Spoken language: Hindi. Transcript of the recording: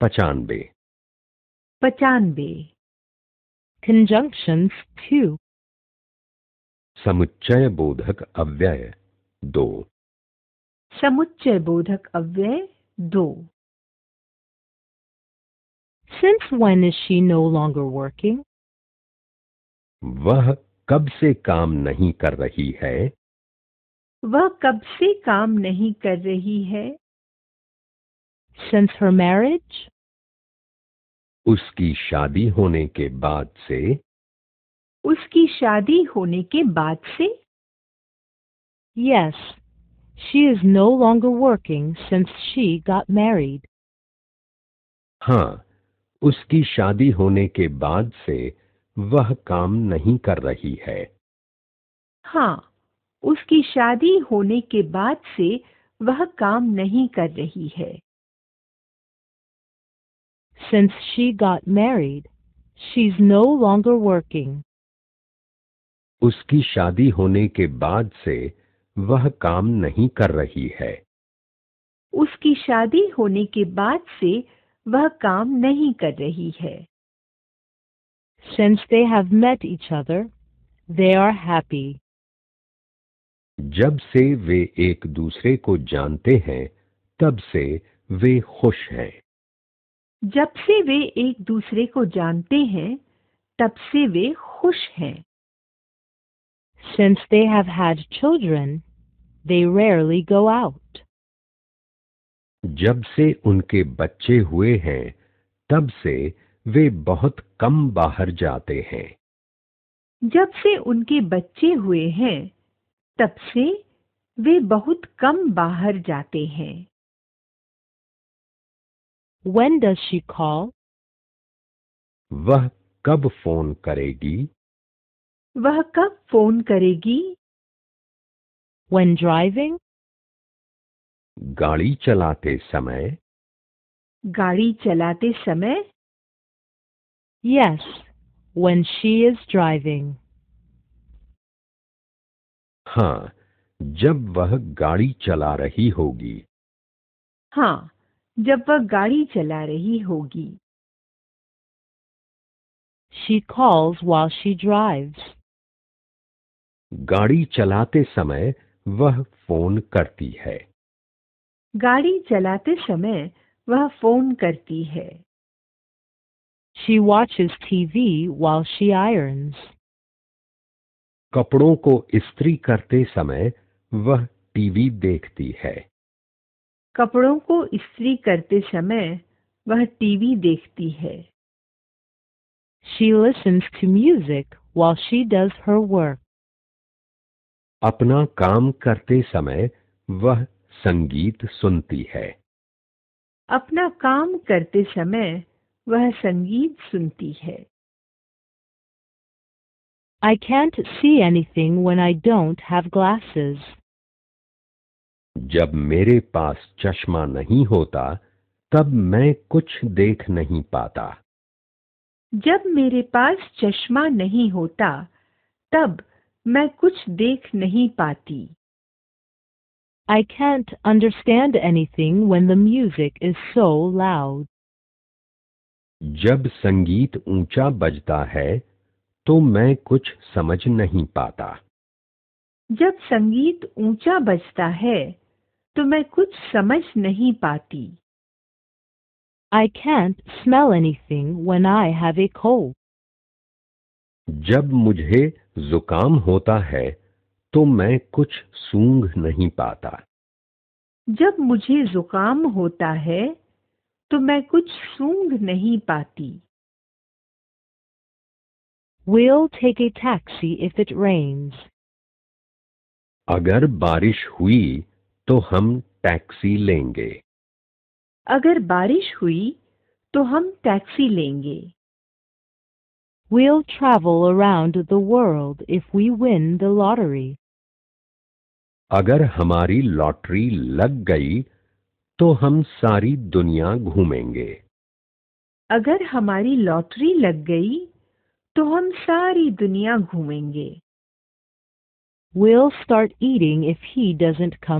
पचानबे पचानबे conjunctions two समुच्चय बोधक अव्यय दो समुच्चय बोधक अव्यय though since when is she no longer working? वह कब से काम नहीं कर रही है वह कब से काम नहीं कर रही है since her marriage? उसकी शादी होने के बाद से उसकी शादी होने के बाद से Yes, she is no longer working since she got married. हाँ, उसकी शादी होने के बाद से वह काम नहीं कर रही है हाँ उसकी शादी होने के बाद से वह काम नहीं कर रही है Since she got married, she's no longer working. उसकी शादी होने के बाद से वह काम नहीं कर रही है उसकी शादी होने के बाद से वह काम नहीं कर रही है Since they have met each other, they are happy. जब से वे एक दूसरे को जानते हैं तब से वे खुश हैं जब से वे एक दूसरे को जानते हैं तब से वे खुश हैं Since they have had children, they rarely go out. जब से उनके बच्चे हुए हैं तब से वे बहुत कम बाहर जाते हैं जब से उनके बच्चे हुए हैं तब से वे बहुत कम बाहर जाते हैं When does she call? वह कब फोन करेगी वह कब फोन करेगी When driving? गाड़ी चलाते समय गाड़ी चलाते समय Yes, when she is driving. हाँ जब वह गाड़ी चला रही होगी हाँ जब वह गाड़ी चला रही होगी She calls while she drives. गाड़ी चलाते समय वह फोन करती है गाड़ी चलाते समय वह फोन करती है She watches TV while she irons. कपड़ों को इस्त्री करते समय वह टीवी देखती है कपड़ों को इस्त्री करते समय वह टीवी देखती है She listens to music while she does her work. अपना काम करते समय वह संगीत सुनती है अपना काम करते समय वह संगीत सुनती है I can't see anything when I don't have glasses. जब मेरे पास चश्मा नहीं होता तब मैं कुछ देख नहीं पाता जब मेरे पास चश्मा नहीं होता तब मैं कुछ देख नहीं पाती I can't understand anything when the music is so loud जब संगीत ऊंचा बजता है तो मैं कुछ समझ नहीं पाता जब संगीत ऊंचा बजता है तो मैं कुछ समझ नहीं पाती I can't smell anything when I have a cold. जब मुझे जुकाम होता है तो मैं कुछ सूंघ नहीं पाता जब मुझे जुकाम होता है तो मैं कुछ सूंघ नहीं पाती We'll take a taxi if it rains. अगर बारिश हुई तो हम टैक्सी लेंगे अगर बारिश हुई तो हम टैक्सी लेंगे We'll travel around the world if we win the lottery. अगर हमारी लॉटरी लग गई तो हम सारी दुनिया घूमेंगे अगर हमारी लॉटरी लग गई तो हम सारी दुनिया घूमेंगे We'll start eating if he doesn't come